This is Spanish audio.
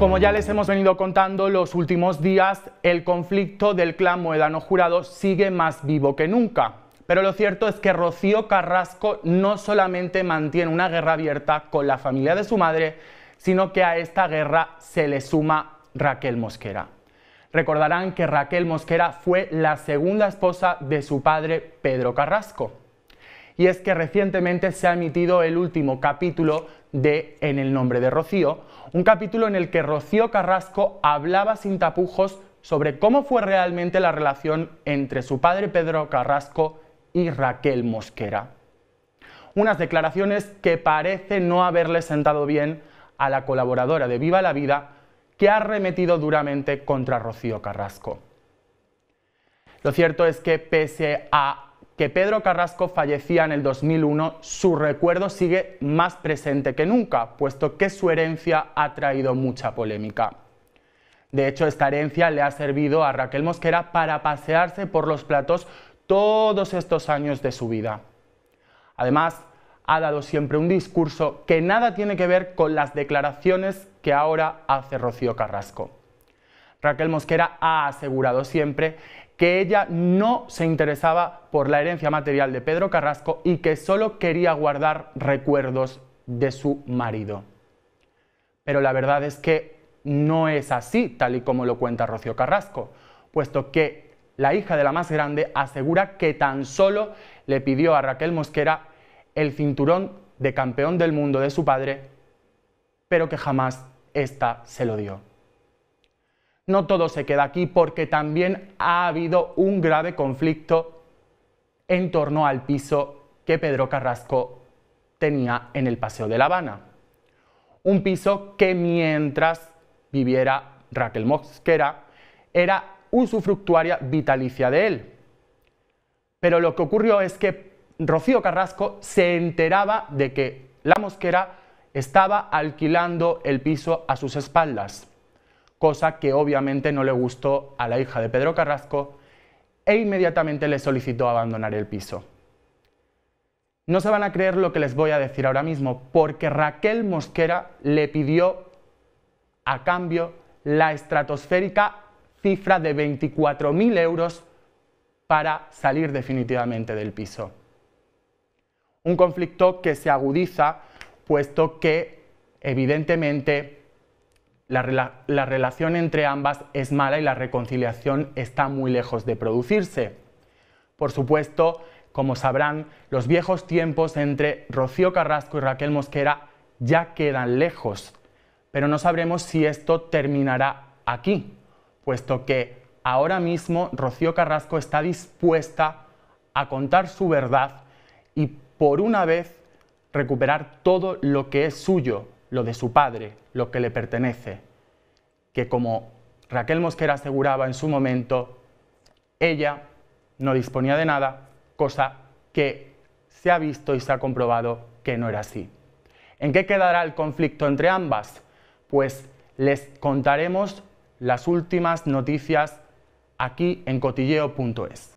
Como ya les hemos venido contando los últimos días, el conflicto del clan Moedano Jurado sigue más vivo que nunca. Pero lo cierto es que Rocío Carrasco no solamente mantiene una guerra abierta con la familia de su madre, sino que a esta guerra se le suma Raquel Mosquera. Recordarán que Raquel Mosquera fue la segunda esposa de su padre Pedro Carrasco y es que recientemente se ha emitido el último capítulo de En el nombre de Rocío, un capítulo en el que Rocío Carrasco hablaba sin tapujos sobre cómo fue realmente la relación entre su padre Pedro Carrasco y Raquel Mosquera. Unas declaraciones que parece no haberle sentado bien a la colaboradora de Viva la Vida que ha remetido duramente contra Rocío Carrasco. Lo cierto es que pese a que Pedro Carrasco fallecía en el 2001, su recuerdo sigue más presente que nunca, puesto que su herencia ha traído mucha polémica. De hecho, esta herencia le ha servido a Raquel Mosquera para pasearse por los platos todos estos años de su vida. Además, ha dado siempre un discurso que nada tiene que ver con las declaraciones que ahora hace Rocío Carrasco. Raquel Mosquera ha asegurado siempre que ella no se interesaba por la herencia material de Pedro Carrasco y que solo quería guardar recuerdos de su marido. Pero la verdad es que no es así, tal y como lo cuenta Rocío Carrasco, puesto que la hija de la más grande asegura que tan solo le pidió a Raquel Mosquera el cinturón de campeón del mundo de su padre, pero que jamás ésta se lo dio no todo se queda aquí porque también ha habido un grave conflicto en torno al piso que Pedro Carrasco tenía en el Paseo de La Habana. Un piso que mientras viviera Raquel Mosquera era usufructuaria vitalicia de él. Pero lo que ocurrió es que Rocío Carrasco se enteraba de que la Mosquera estaba alquilando el piso a sus espaldas cosa que obviamente no le gustó a la hija de Pedro Carrasco e inmediatamente le solicitó abandonar el piso. No se van a creer lo que les voy a decir ahora mismo, porque Raquel Mosquera le pidió a cambio la estratosférica cifra de 24.000 euros para salir definitivamente del piso. Un conflicto que se agudiza puesto que, evidentemente, la, relación entre ambas es mala y la reconciliación está muy lejos de producirse. Por supuesto, como sabrán, los viejos tiempos entre Rocío Carrasco y Raquel Mosquera ya quedan lejos, pero no sabremos si esto terminará aquí, puesto que ahora mismo Rocío Carrasco está dispuesta a contar su verdad y por una vez recuperar todo lo que es suyo, lo de su padre, lo que le pertenece, que como Raquel Mosquera aseguraba en su momento, ella no disponía de nada, cosa que se ha visto y se ha comprobado que no era así. ¿En qué quedará el conflicto entre ambas? Pues les contaremos las últimas noticias aquí en cotilleo.es.